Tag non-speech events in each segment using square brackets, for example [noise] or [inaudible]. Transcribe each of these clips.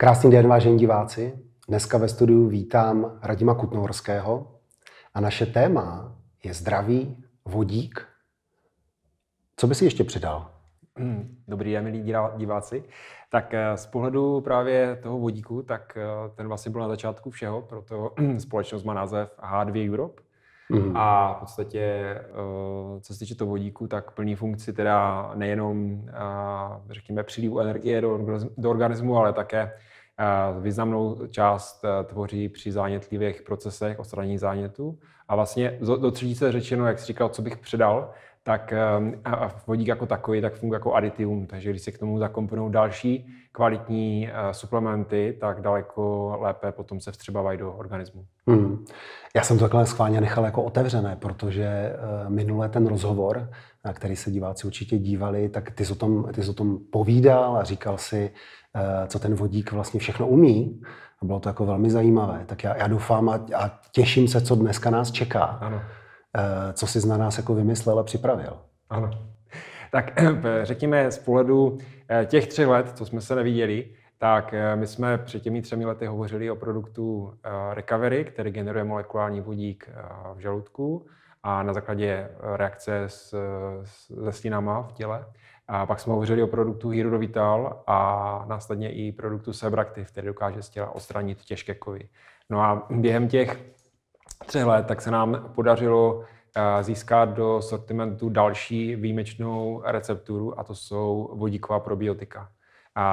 Krásný den, vážení diváci. Dneska ve studiu vítám Radima Kutnorského a naše téma je zdraví, vodík. Co by si ještě přidal? Hmm, dobrý den, milí diváci. Tak eh, z pohledu právě toho vodíku, tak eh, ten vlastně byl na začátku všeho, proto [clears throat] společnost má název H2 Europe. Mm. A v podstatě, eh, co se týče toho vodíku, tak plní funkci teda nejenom, řekněme, přílivu energie do, do organismu, ale také Významnou část eh, tvoří při zánětlivých procesech odstranění zánětů. A vlastně do třetice řečeno, jak jsi říkal, co bych předal, tak ehm, a vodík jako takový tak funguje jako aditivum, takže když se k tomu zakomponou další kvalitní eh, suplementy, tak daleko lépe potom se vstřebávají do organismu. Hmm. Já jsem to takhle schválně nechal jako otevřené, protože eh, minulé ten rozhovor, na který se diváci určitě dívali, tak ty jsi o tom, ty jsi o tom povídal a říkal si, eh, co ten vodík vlastně všechno umí. A bylo to jako velmi zajímavé. Tak já, já doufám a, a těším se, co dneska nás čeká. Ano Eh, co si na nás jako vymyslel a připravil. Ano. Tak eh, eh, řekněme z pohledu těch tři let, co jsme se neviděli, tak my jsme před těmi třemi lety hovořili o produktu Recovery, který generuje molekulární vodík v žaludku a na základě reakce s, s, se stínama v těle. A pak jsme hovořili o produktu Hero Vital a následně i produktu Sebractive, který dokáže z těla odstranit těžké kovy. No a během těch let, tak se nám podařilo eh, získat do sortimentu další výjimečnou recepturu, a to jsou vodíková probiotika,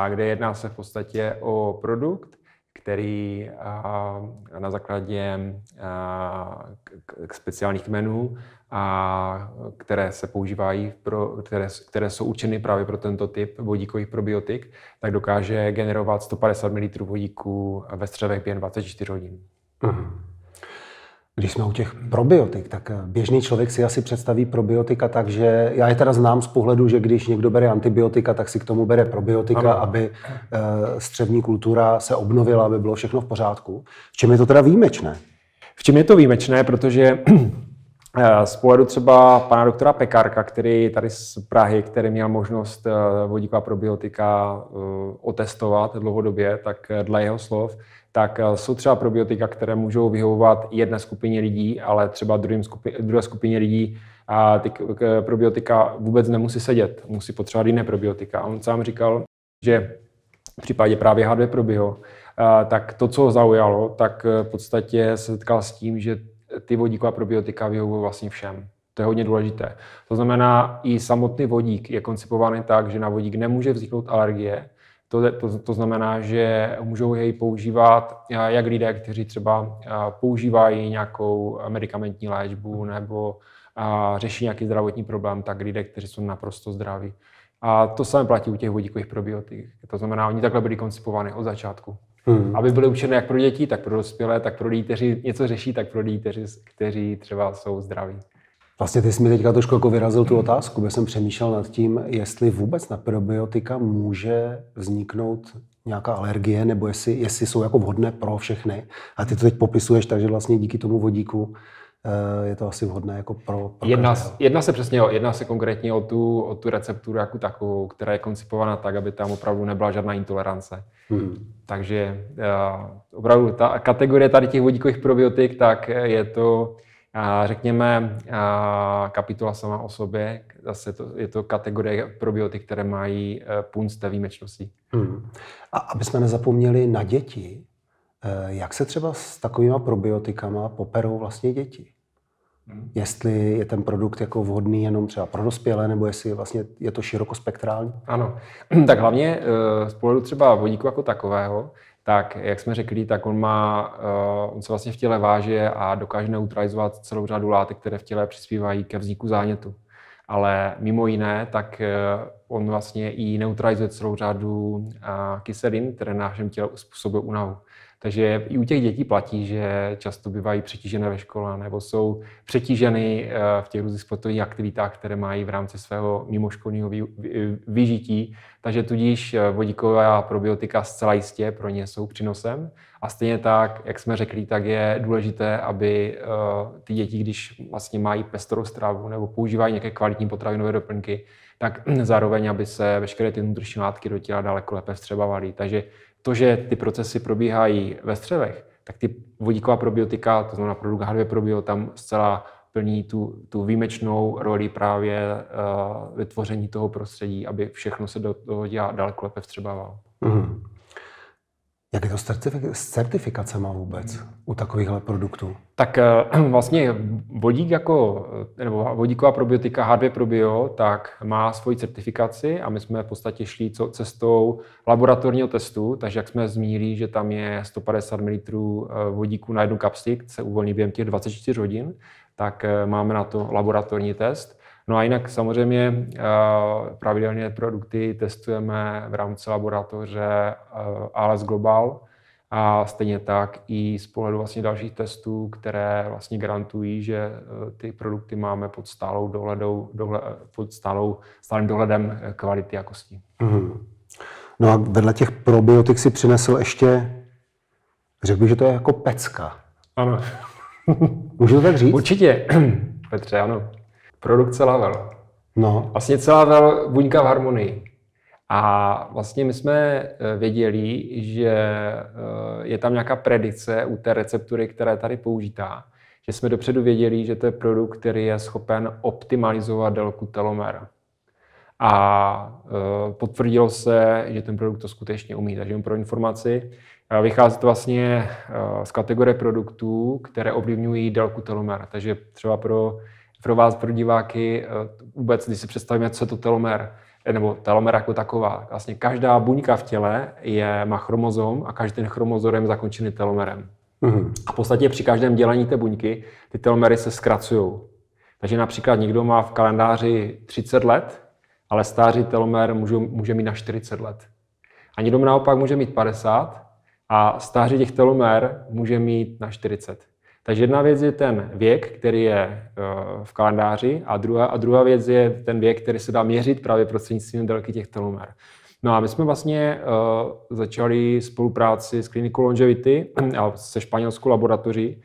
kde jedná se v podstatě o produkt, který eh, na základě eh, speciálních kmenů, které se používají, pro, které, které jsou určeny právě pro tento typ vodíkových probiotik, tak dokáže generovat 150 ml vodíku ve střevech během 24 hodin. Mm-hmm. Když jsme u těch probiotik, tak eh, běžný člověk si asi představí probiotika tak, že já je teda znám z pohledu, že když někdo bere antibiotika, tak si k tomu bere probiotika, ano. aby eh, střevní kultura se obnovila, aby bylo všechno v pořádku. V čem je to teda výjimečné? V čem je to výjimečné, protože [clears throat] eh, z pohledu třeba pana doktora Pekarka, který tady z Prahy, který měl možnost vodíková probiotika otestovat dlouhodobě, tak dle jeho slov tak eh, jsou třeba probiotika, které můžou vyhovovat jedné skupině lidí, ale třeba druhým skupi, druhé skupině lidí a ty probiotika vůbec nemusí sedět, musí potřebovat jiné probiotika. A on sám říkal, že v případě právě H2 probio, eh, tak to, co ho zaujalo, tak eh, v podstatě se setkal s tím, že ty vodíková probiotika vyhovují vlastně všem. To je hodně důležité. To znamená, i samotný vodík je koncipovaný tak, že na vodík nemůže vzniknout alergie, to, to, to znamená, že můžou jej používat eh, jak lidé, kteří třeba eh, používají nějakou medicamentní léčbu nebo eh, řeší nějaký zdravotní problém, tak lidé, kteří jsou naprosto zdraví. A to samé platí u těch vodíkových probiotik. To znamená, oni takhle byli koncipovány od začátku. Hmm. Aby byly určené jak pro děti, tak pro dospělé, tak pro lidi, kteří něco řeší, tak pro lidi, kteří, kteří třeba jsou zdraví. Vlastně ty jsi mi teďka trošku jako vyrazil tu otázku, protože jsem přemýšlel nad tím, jestli vůbec na probiotika může vzniknout nějaká alergie, nebo jestli, jestli jsou jako vhodné pro všechny. A ty to teď popisuješ, takže vlastně díky tomu vodíku eh, je to asi vhodné jako pro, pro jedná, jedna, se přesně, jedna se konkrétně o tu, o tu recepturu jako takovou, která je koncipovaná tak, aby tam opravdu nebyla žádná intolerance. Hmm. Takže uh, opravdu ta kategorie tady těch vodíkových probiotik, tak eh, je to řekněme, kapitola sama o sobě, zase to, je to kategorie probiotik, které mají e, punc té výjimečnosti. Hmm. A aby jsme nezapomněli na děti, e, jak se třeba s takovýma probiotikama poperou vlastně děti? Hmm. Jestli je ten produkt jako vhodný jenom třeba pro dospělé, nebo jestli vlastně je to širokospektrální? Ano, [clears throat] tak hlavně e, z pohledu třeba vodíku jako takového, tak jak jsme řekli, tak on, má, eh, on se vlastně v těle váže a dokáže neutralizovat celou řadu látek, které v těle přispívají ke vzniku zánětu. Ale mimo jiné, tak eh, on vlastně i neutralizuje celou řadu eh, kyselin, které na našem těle způsobují únavu. Takže i u těch dětí platí, že často bývají přetížené ve škole nebo jsou přetíženy eh, v těch různých sportovních aktivitách, které mají v rámci svého mimoškolního eh, vyžití. Takže tudíž eh, vodíková probiotika zcela jistě pro ně jsou přínosem. A stejně tak, jak jsme řekli, tak je důležité, aby ty děti, když vlastně mají pestrou stravu nebo používají nějaké kvalitní potravinové doplňky, tak [clears throat] zároveň, aby se veškeré ty nutriční látky do těla daleko lépe vstřebávaly. Takže to, že ty procesy probíhají ve střevech, tak ty vodíková probiotika, to znamená produkt H2 probio, tam zcela plní tu, tu výjimečnou roli právě uh, vytvoření toho prostředí, aby všechno se do toho dělá daleko lépe vstřebávalo. Mm-hmm. Jak je to s certifikacemi vůbec u takovýchhle produktů? Tak eh, [clears throat] vlastně vodík jako, eh, nebo vodíková probiotika H2 Probio, tak má svoji certifikaci a my jsme v podstatě šli cestou laboratorního testu, takže jak jsme zmínili, že tam je 150 ml eh, vodíku na jednu kapsli, se uvolní během těch 24 hodin, tak máme na to laboratorní test No a jinak samozřejmě eh, pravidelně produkty testujeme v rámci laboratoře eh, ALS Global, a stejně tak i z pohledu vlastně dalších testů, které vlastně garantují, že eh, ty produkty máme pod stálou dohledou, dohle, pod stálou, stálým dohledem kvality jakostí. Mm-hmm. No a vedle těch probiotik si přinesl ještě, řekl bych, že to je jako pecka. Ano. Můžu to tak říct? Určitě, [clears throat] Petře, ano produkce Lavel. No. Vlastně celá Lavel buňka v harmonii. A vlastně my jsme eh, věděli, že eh, je tam nějaká predice u té receptury, která je tady použitá, že jsme dopředu věděli, že to je produkt, který je schopen optimalizovat délku telomera. A eh, potvrdilo se, že ten produkt to skutečně umí. Takže jen pro informaci, vychází to vlastně z kategorie produktů, které ovlivňují délku telomera. Takže třeba pro pro vás, pro diváky, eh, vůbec, když si představíme, co je to telomer, eh, nebo telomer jako taková. Vlastně každá buňka v těle je, má chromozom a každý ten chromozom je zakončený telomerem. Mm-hmm. A v podstatě při každém dělení té buňky ty telomery se zkracují. Takže například někdo má v kalendáři 30 let, ale stáří telomer může, může mít na 40 let. A někdo naopak může mít 50 a stáří těch telomer může mít na 40. Takže jedna věc je ten věk, který je eh, v kalendáři, a druhá, a druhá věc je ten věk, který se dá měřit právě prostřednictvím délky těch telomer. No a my jsme vlastně uh, začali spolupráci s klinikou Longevity a se španělskou laboratoří, uh,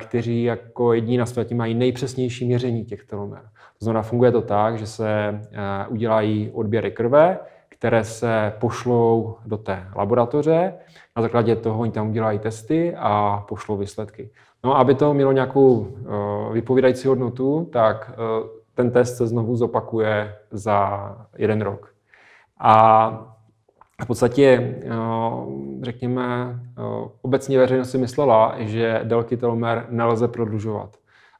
kteří jako jední na světě mají nejpřesnější měření těch telomer. To znamená, funguje to tak, že se uh, udělají odběry krve, které se pošlou do té laboratoře. Na základě toho oni tam udělají testy a pošlou výsledky. No aby to mělo nějakou eh, vypovídající hodnotu, tak eh, ten test se znovu zopakuje za jeden rok. A v podstatě, eh, řekněme, obecně veřejnost si myslela, že délky telomer nelze prodlužovat.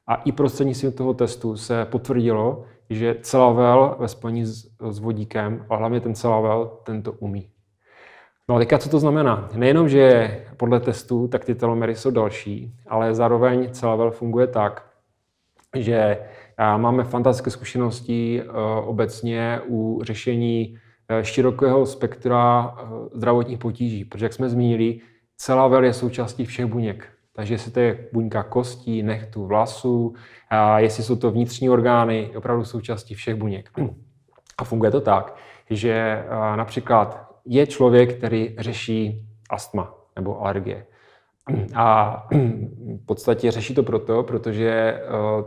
A i prostřednictvím toho testu se potvrdilo, že celavel ve spojení s, s vodíkem, a hlavně ten celavel, tento umí. No a teďka, co to znamená? Nejenom, že podle testů, tak ty telomery jsou další, ale zároveň celavel funguje tak, že máme fantastické zkušenosti e, obecně u řešení e, širokého spektra e, zdravotních potíží, protože jak jsme zmínili, celavel je součástí všech buněk. Takže jestli to je buňka kostí, nechtu vlasů, a jestli jsou to vnitřní orgány, je opravdu součástí všech buněk. A funguje to tak, že například je člověk, který řeší astma nebo alergie. A v podstatě řeší to proto, protože eh,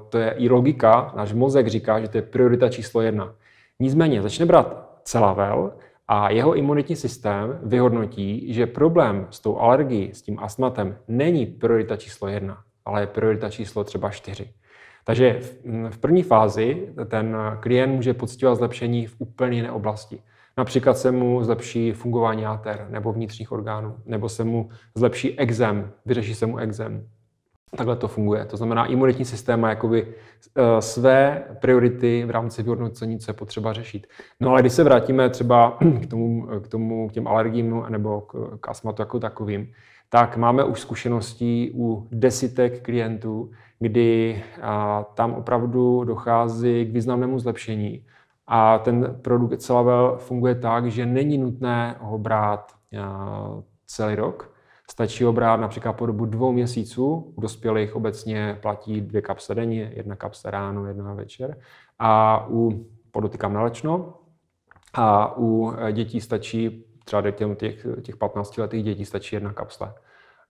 to je i logika, náš mozek říká, že to je priorita číslo jedna. Nicméně začne brát celavel a jeho imunitní systém vyhodnotí, že problém s tou alergií, s tím astmatem, není priorita číslo jedna, ale je priorita číslo třeba čtyři. Takže v první fázi ten klient může pocitovat zlepšení v úplně jiné oblasti. Například se mu zlepší fungování játer nebo vnitřních orgánů, nebo se mu zlepší exem, vyřeší se mu exem. Takhle to funguje. To znamená, imunitní systém má jakoby eh, své priority v rámci vyhodnocení, co je potřeba řešit. No ale když se vrátíme třeba k tomu, k, tomu, k těm alergím nebo k, k astmatu jako takovým, tak máme už zkušenosti u desítek klientů, kdy a, tam opravdu dochází k významnému zlepšení a ten produkt Celavel funguje tak, že není nutné ho brát eh, celý rok. Stačí ho brát například po dobu dvou měsíců. U dospělých obecně platí dvě kapsle denně, jedna kapsle ráno, jedna večer. A u, podotýkám nalečno, a u eh, dětí stačí, třeba těch, těch 15 letých dětí stačí jedna kapsle.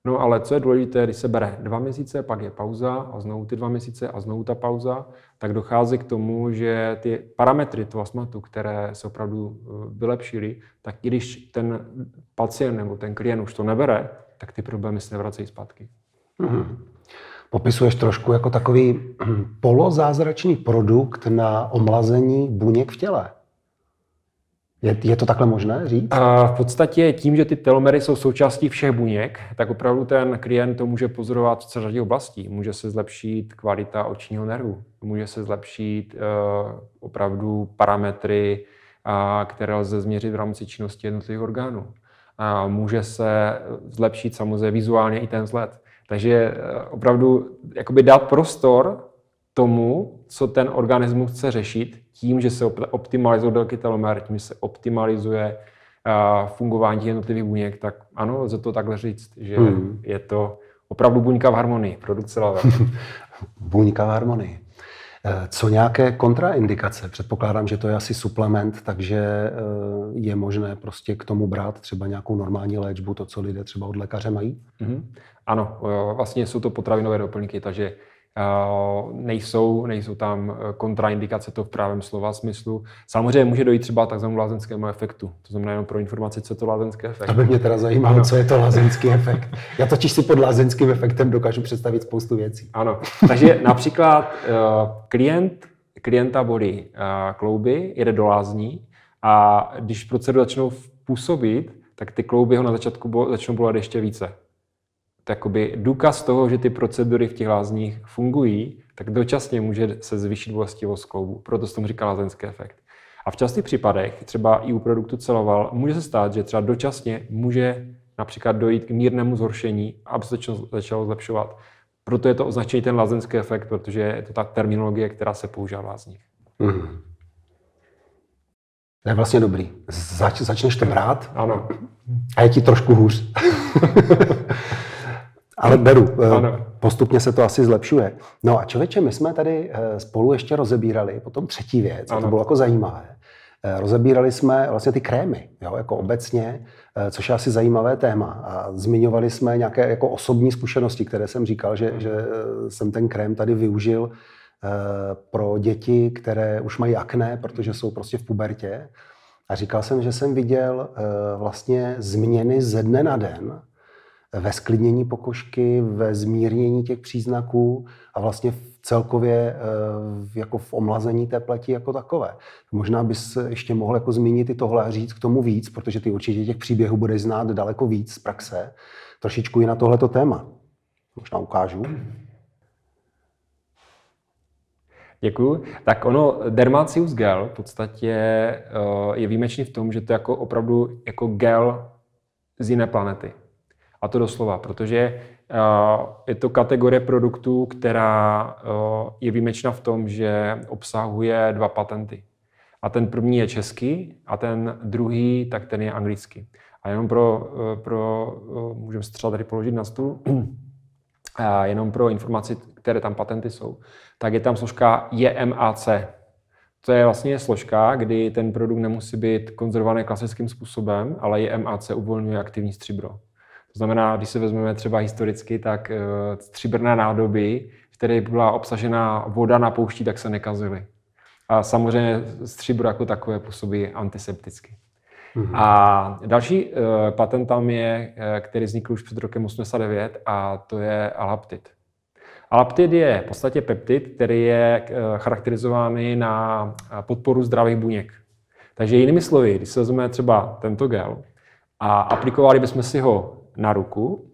No ale co je důležité, když se bere dva měsíce, pak je pauza a znovu ty dva měsíce a znovu ta pauza, tak dochází k tomu, že ty parametry toho asmatu, které se opravdu eh, vylepšily, tak i když ten pacient nebo ten klient už to nebere, tak ty problémy se nevracejí zpátky. Mm-hmm. Popisuješ trošku jako takový hm, polozázračný produkt na omlazení buněk v těle. Je, je to takhle možné říct? A v podstatě tím, že ty telomery jsou součástí všech buněk, tak opravdu ten klient to může pozorovat v celé řadě oblastí. Může se zlepšit kvalita očního nervu, může se zlepšit uh, opravdu parametry, uh, které lze změřit v rámci činnosti jednotlivých orgánů. A může se zlepšit samozřejmě vizuálně i ten vzhled. Takže uh, opravdu jakoby dát prostor tomu, co ten organismus chce řešit, tím, že se optimalizují délky telomer, tím, že se optimalizuje eh, fungování jednotlivých buněk, tak ano, za to takhle říct, že hmm. je to opravdu buňka v harmonii, produkt celá. [laughs] buňka v harmonii. Eh, co nějaké kontraindikace? Předpokládám, že to je asi suplement, takže eh, je možné prostě k tomu brát třeba nějakou normální léčbu, to, co lidé třeba od lékaře mají? Mm-hmm. Ano, vlastně jsou to potravinové doplňky, takže nejsou, nejsou tam eh, kontraindikace to v právém slova smyslu. Samozřejmě může dojít třeba tak takzvanému lázenskému efektu. To znamená jenom pro informaci, co je to lázenský efekt. Aby mě teda zajímalo, co je to lázenský efekt. Já totiž si pod lázenským efektem dokážu představit spoustu věcí. Ano, takže například eh, klient, klienta body eh, klouby, jede do lázní a když proceduru začnou působit, tak ty klouby ho na začátku bo, začnou bolet ještě více jakoby důkaz toho, že ty procedury v těch lázních fungují, tak dočasně může se zvýšit bolestivost kloubu. Proto jsem tomu říká lázeňský efekt. A v častých případech, třeba i u produktu celoval, může se stát, že třeba dočasně může například dojít k mírnému zhoršení, aby se začalo zlepšovat. Proto je to označený ten lázeňský efekt, protože je to ta terminologie, která se používá v lázních. Mm-hmm. To je vlastně dobrý. Zač, začneš to brát ano. a je ti trošku hůř. [laughs] Ale beru. Eh, ano. Postupně se to asi zlepšuje. No a člověče, my jsme tady eh, spolu ještě rozebírali potom třetí věc, ano. a to bylo jako zajímavé. Eh, rozebírali jsme vlastně ty krémy, jo, jako obecně, což je asi zajímavé téma. A zmiňovali jsme nějaké jako osobní zkušenosti, které jsem říkal, že, že jsem ten krém tady využil pro děti, které už mají akné, protože jsou prostě v pubertě. A říkal jsem, že jsem viděl vlastně změny ze dne na den ve sklidnění pokožky, ve zmírnění těch příznaků a vlastně v celkově eh, jako v omlazení té pleti jako takové. Možná bys ještě mohl jako zmínit i tohle a říct k tomu víc, protože ty určitě těch příběhů budeš znát daleko víc z praxe. Trošičku i na tohleto téma. Možná ukážu. Děkuju. Tak ono, Dermacius gel v podstatě eh, je výjimečný v tom, že to je jako opravdu jako gel z jiné planety. A to doslova, protože eh, je to kategorie produktů, která eh, je výjimečná v tom, že obsahuje dva patenty. A ten první je český a ten druhý, tak ten je anglický. A jenom pro, eh, pro můžeme se třeba tady položit na stůl, [clears throat] a jenom pro informaci, které tam patenty jsou, tak je tam složka JMAC. To je vlastně složka, kdy ten produkt nemusí být konzervovaný klasickým způsobem, ale JMAC uvolňuje aktivní stříbro. To znamená, když se vezmeme třeba historicky, tak eh, stříbrné nádoby, v které byla obsažena voda na poušti, tak se nekazily. A samozřejmě stříbro jako takové působí antisepticky. Mm-hmm. A další uh, patent tam je, eh, který vznikl už před rokem 89, a to je alaptid. Alaptid je v podstatě peptid, který je uh, charakterizovaný na podporu zdravých buněk. Takže jinými slovy, když se vezmeme třeba tento gel a aplikovali bychom si ho na ruku.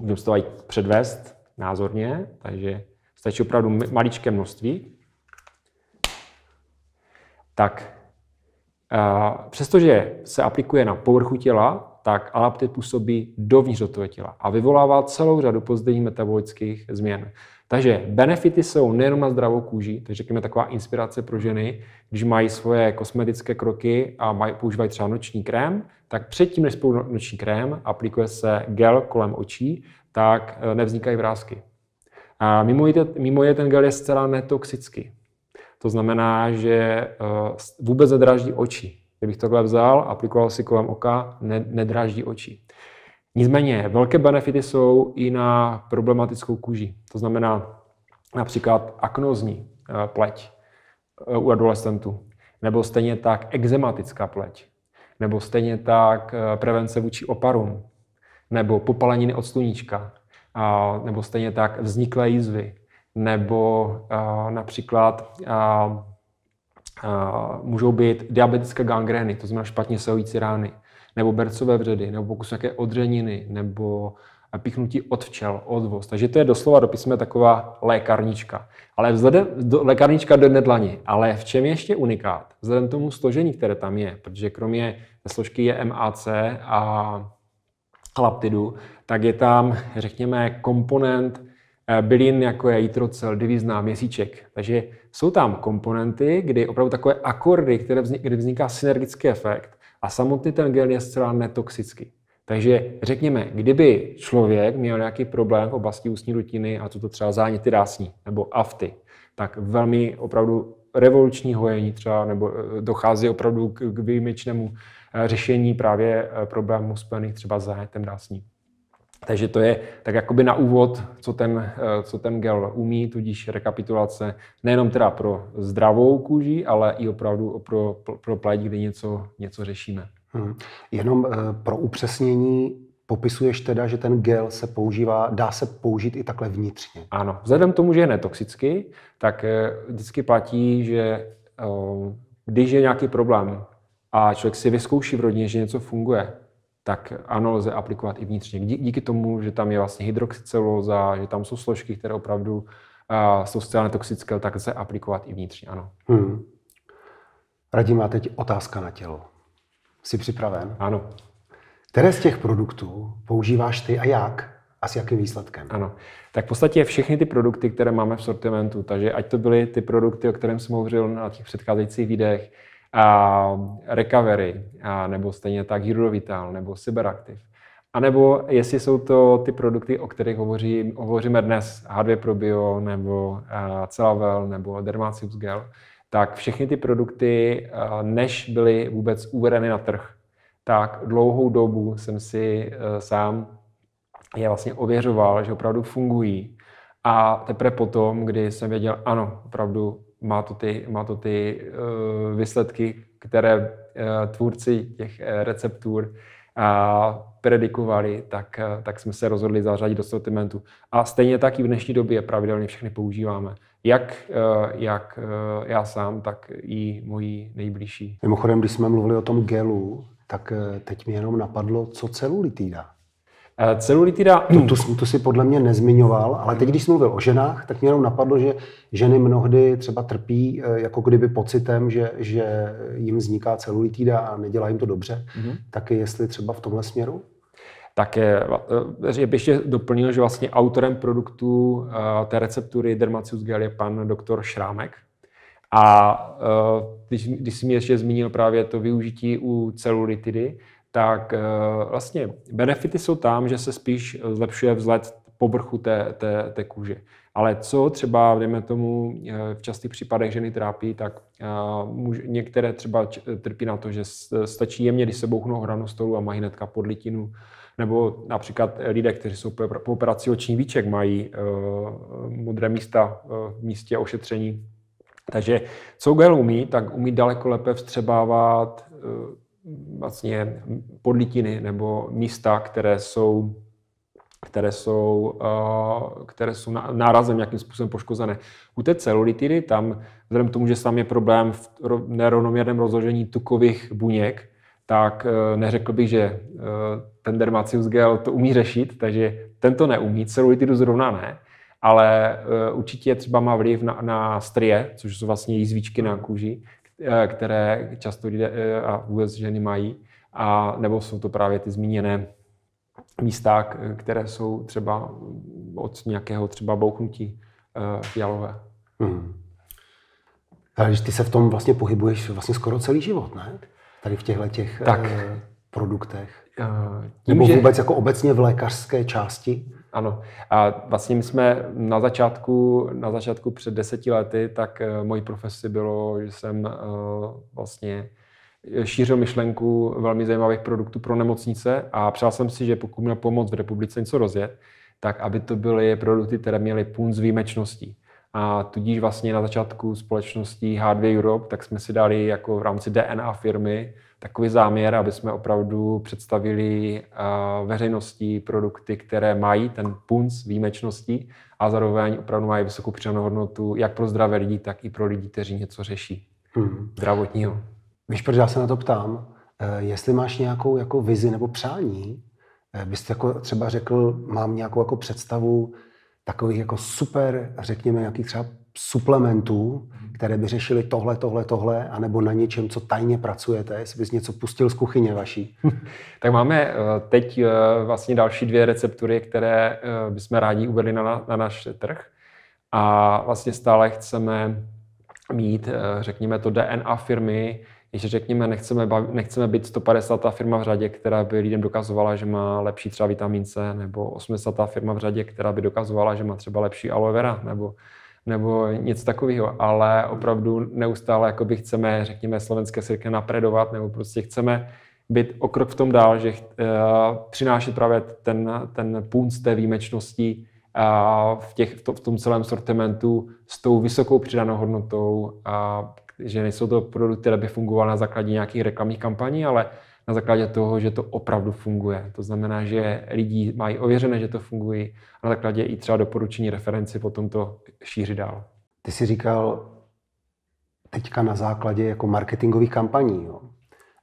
Můžeme se to předvést názorně, takže stačí opravdu maličké množství. Tak přestože se aplikuje na povrchu těla, tak alaptit působí dovnitř do toho těla a vyvolává celou řadu pozdějních metabolických změn. Takže benefity jsou nejenom na zdravou kůži, takže řekněme taková inspirace pro ženy, když mají svoje kosmetické kroky a mají, používají třeba noční krém, tak předtím, než spolu noční krém, aplikuje se gel kolem očí, tak eh, nevznikají vrázky. A mimo, je, mimo je ten gel je zcela netoxický. To znamená, že eh, vůbec nedraždí oči. Kdybych tohle vzal, aplikoval si kolem oka, ne, nedráždí oči. Nicméně velké benefity jsou i na problematickou kůži. To znamená například aknozní eh, pleť u adolescentů, nebo stejně tak exematická pleť nebo stejně tak eh, prevence vůči oparům, nebo popaleniny od sluníčka, nebo stejně tak vzniklé jízvy, nebo eh, například eh, můžou být diabetické gangrény, to znamená špatně sehojící rány, nebo bercové vředy, nebo pokus nějaké odřeniny, nebo píchnutí od včel, odvoz. Takže to je doslova do písme taková lékarnička. Ale vzhledem, do, lékarnička do nedlani. Ale v čem je ještě unikát? Vzhledem tomu složení, které tam je, protože kromě složky je MAC a chlaptidu, tak je tam, řekněme, komponent eh, bylin, jako je jitrocel, divizná, měsíček. Takže jsou tam komponenty, kdy opravdu takové akordy, které vznik, kdy vzniká synergický efekt a samotný ten gel je zcela netoxický. Takže řekněme, kdyby člověk měl nějaký problém v oblasti ústní rutiny a to to třeba záněty rásní nebo afty, tak velmi opravdu revoluční hojení třeba, nebo e, dochází opravdu k, k výjimečnému e, řešení právě e, problémů spojených třeba s zánětem rásní. Takže to je tak jakoby na úvod, co ten, co ten gel umí, tudíž rekapitulace nejenom teda pro zdravou kůži, ale i opravdu pro, pro pleť, kdy něco, něco řešíme. Hmm. Jenom eh, pro upřesnění, popisuješ teda, že ten gel se používá, dá se použít i takhle vnitřně. Ano, vzhledem k tomu, že je netoxický, tak eh, vždycky platí, že eh, když je nějaký problém a člověk si vyzkouší v rodině, že něco funguje, tak ano, lze aplikovat i vnitřně. Díky tomu, že tam je vlastně hydroxycelóza, že tam jsou složky, které opravdu jsou zcela netoxické, tak lze aplikovat i vnitřně, ano. Hmm. Radím má teď otázka na tělo. Jsi připraven? Ano. Které z těch produktů používáš ty a jak? A s jakým výsledkem? Ano. Tak v podstatě všechny ty produkty, které máme v sortimentu, takže ať to byly ty produkty, o kterém jsem hovořil na těch předcházejících videích, a Recovery, a nebo stejně tak Hero Vital, nebo Cyberactive, a nebo jestli jsou to ty produkty, o kterých hovoří, hovoříme dnes, H2 Probio, nebo Celavel, nebo Dermacius Gel, tak všechny ty produkty, eh, než byly vůbec uvedeny na trh, tak dlouhou dobu jsem si eh, sám je vlastně ověřoval, že opravdu fungují. A teprve potom, kdy jsem věděl, ano, opravdu má to ty, má to ty uh, výsledky, které uh, tvůrci těch uh, receptur a predikovali, tak, eh, tak jsme se rozhodli zařadit do sortimentu. A stejně tak i v dnešní době pravidelně všechny používáme. Jak, eh, jak eh, já sám, tak i moji nejbližší. Mimochodem, když jsme mluvili o tom gelu, tak teď mi jenom napadlo, co celulitída. Eh, celulitida... To, to, to si podle mě nezmiňoval, ale teď, když jsi mluvil o ženách, tak mě jenom napadlo, že ženy mnohdy třeba trpí eh, jako kdyby pocitem, že, že jim vzniká celulitida a nedělá jim to dobře. Mm-hmm. Tak jestli třeba v tomhle směru? Tak je, eh, bych ještě doplnil, že vlastně autorem produktu té receptury Dermacius Gel je pan doktor Šrámek. A když, když jsi mě ještě zmínil právě to využití u celulitidy, tak eh, vlastně benefity jsou tam, že se spíš zlepšuje vzhled povrchu té, té, té kůže. Ale co třeba, dejme tomu, eh, v častých případech ženy trápí, tak eh, některé třeba trpí na to, že stačí jemně, když se bouchnou hranu stolu a mají hnedka podlitinu. Nebo například lidé, kteří jsou po operaci oční výček, mají modré místa v místě ošetření. Takže co gel umí, tak umí daleko lépe vstřebávat vlastně podlitiny nebo místa, které jsou které jsou, eh, které jsou nárazem nějakým způsobem poškozené. U té celulitidy tam, vzhledem k tomu, že tam je problém v nerovnoměrném rozložení tukových buněk, tak eh, neřekl bych, že eh, ten dermacius gel to umí řešit, takže tento neumí, celulitidu zrovna ne, ale určitě třeba má vliv na, na strie, což jsou vlastně jízvičky na hmm. kůži, Eh, které často lidé eh, a vůbec ženy mají, a nebo jsou to právě ty zmíněné místa, které jsou třeba od nějakého třeba bouchnutí eh, fialové. Hmm. Ale když ty se v tom vlastně pohybuješ vlastně skoro celý život, ne? Tady v těchto těch... Tak, produktech? Eh, tím, Nebo vůbec že... jako obecně v lékařské části? Ano. A vlastně my jsme na začátku, na začátku před deseti lety, tak eh, mojí profesi bylo, že jsem eh, vlastně šířil myšlenku velmi zajímavých produktů pro nemocnice a přál jsem si, že pokud měl pomoc v republice něco rozjet, tak aby to byly produkty, které měly pun z výjimečností. A tudíž vlastně na začátku společnosti H2 Europe, tak jsme si dali jako v rámci DNA firmy takový záměr, aby jsme opravdu představili eh, veřejnosti produkty, které mají ten punc výjimečností a zároveň opravdu mají vysokou přidanou hodnotu jak pro zdravé lidi, tak i pro lidi, kteří něco řeší hmm. zdravotního. Víš, proč já se na to ptám? Eh, jestli máš nějakou jako vizi nebo přání, eh, byste jako třeba řekl, mám nějakou jako představu takových jako super, řekněme, nějakých třeba suplementů, mhm. které by řešily tohle, tohle, tohle, anebo na něčem, co tajně pracujete, jestli bys něco pustil z kuchyně vaší. [laughs] tak máme eh, teď eh, vlastně další dvě receptury, které eh, bychom rádi uvedli na, na náš trh. A vlastně stále chceme mít, řekněme, to DNA firmy, když řekněme, nechceme, bavit, nechceme být 150. firma v řadě, která by lidem dokazovala, že má lepší třeba vitamin C, nebo 80. firma v řadě, která by dokazovala, že má třeba lepší aloe vera, nebo nebo něco takového, ale opravdu neustále jakoby chceme, řekněme, slovenské sirky napredovat, nebo prostě chceme být o krok v tom dál, že uh, přinášet právě ten, ten punc té výjimečnosti uh, v, těch, v, to, v tom celém sortimentu s tou vysokou přidanou hodnotou, uh, že nejsou to produkty, které by fungovaly na základě nějakých reklamních kampaní, ale na základě toho, že to opravdu funguje. To znamená, že lidi mají ověřené, že to funguje a na základě i třeba doporučení referenci potom to šíří dál. Ty jsi říkal teďka na základě jako marketingových kampaní. Jo?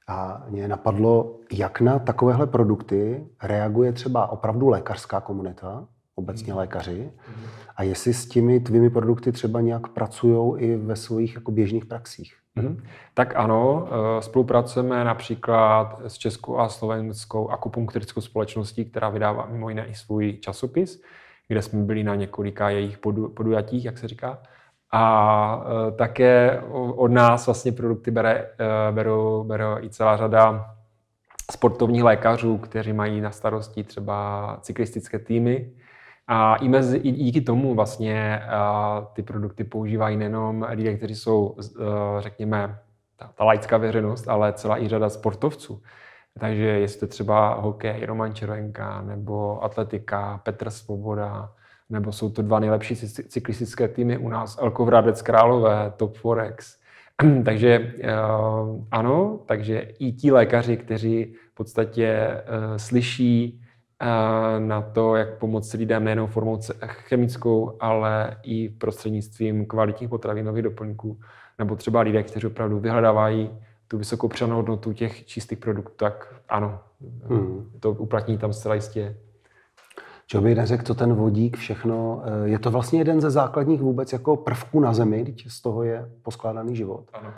A mě napadlo, jak na takovéhle produkty reaguje třeba opravdu lékařská komunita, obecně hmm. lékaři, hmm. a jestli s těmi tvými produkty třeba nějak pracují i ve svých jako běžných praxích. Mhm. Tak ano, eh, spolupracujeme například s Českou a Slovenskou akupunkturickou společností, která vydává mimo jiné i svůj časopis, kde jsme byli na několika jejich podujatích, jak se říká. A eh, také od nás vlastně produkty bere, eh, berou, berou i celá řada sportovních lékařů, kteří mají na starosti třeba cyklistické týmy, a i, mezi, i díky tomu vlastně ty produkty používají nejenom lidé, kteří jsou, e, řekněme, ta, ta laická veřejnost, ale celá i řada sportovců. Takže jestli to třeba hokej, Roman Červenka, nebo atletika, Petr Svoboda, nebo jsou to dva nejlepší cyklistické týmy u nás, Elkovradec Králové, Top Forex. [clears throat] takže e, ano, takže i ti lékaři, kteří v podstatě e, slyší na to, jak pomoct lidem nejenom formou chemickou, ale i prostřednictvím kvalitních potravinových doplňků, nebo třeba lidé, kteří opravdu vyhledávají tu vysokou přenou hodnotu těch čistých produktů, tak ano, hmm. to uplatní tam zcela jistě. Čo by neřekl, co ten vodík, všechno, eh, je to vlastně jeden ze základních vůbec jako prvků na Zemi, když z toho je poskládaný život. Ano.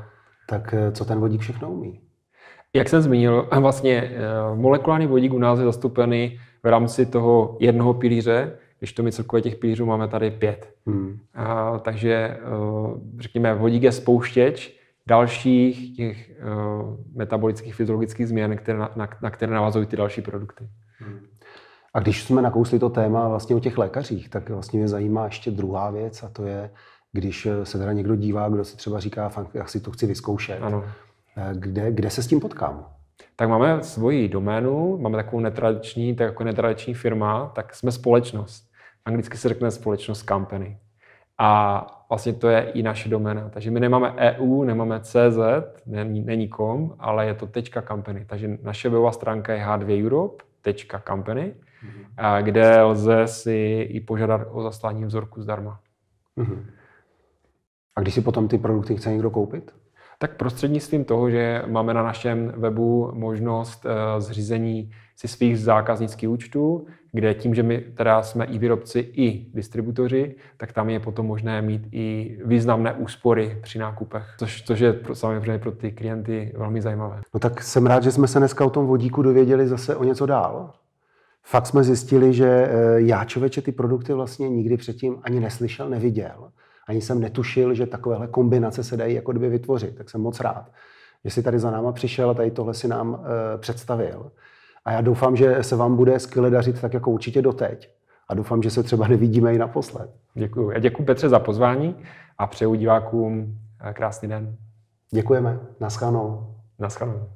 Tak eh, co ten vodík všechno umí? Jak jsem zmínil, vlastně eh, molekulární vodík u nás je zastoupený rámci toho jednoho pilíře, když to my celkově těch pilířů máme tady pět. Hmm. A, takže eh, řekněme, vodík je spouštěč dalších těch eh, metabolických, fyziologických změn, které na, na, na které navazují ty další produkty. Hmm. A když jsme nakousli to téma vlastně o těch lékařích, tak vlastně mě zajímá ještě druhá věc a to je, když eh, se teda někdo dívá, kdo si třeba říká, já si to chci vyzkoušet, ano. Kde, kde se s tím potkám? tak máme svoji doménu, máme takovou netradiční, tak jako netradiční firma, tak jsme společnost. Anglicky se řekne společnost company. A vlastně to je i naše doména. Takže my nemáme EU, nemáme CZ, není, není kom, ale je to tečka company. Takže naše webová stránka je h2europe.company, mm-hmm. kde lze si i požádat o zaslání vzorku zdarma. Mm-hmm. A když si potom ty produkty chce někdo koupit? Tak prostřednictvím toho, že máme na našem webu možnost eh, zřízení si svých zákaznických účtů, kde tím, že my teda jsme i výrobci, i distributoři, tak tam je potom možné mít i významné úspory při nákupech, což, což je pro, samozřejmě pro ty klienty velmi zajímavé. No tak jsem rád, že jsme se dneska o tom vodíku dověděli zase o něco dál. Fakt jsme zjistili, že eh, já člověče ty produkty vlastně nikdy předtím ani neslyšel, neviděl ani jsem netušil, že takovéhle kombinace se dají jako kdyby vytvořit. Tak jsem moc rád, že jsi tady za náma přišel a tady tohle si nám e, představil. A já doufám, že se vám bude skvěle dařit tak jako určitě doteď. A doufám, že se třeba nevidíme i naposled. Děkuji. Já děkuji Petře za pozvání a přeju divákům eh, krásný den. Děkujeme. Naschledanou. Naschledanou.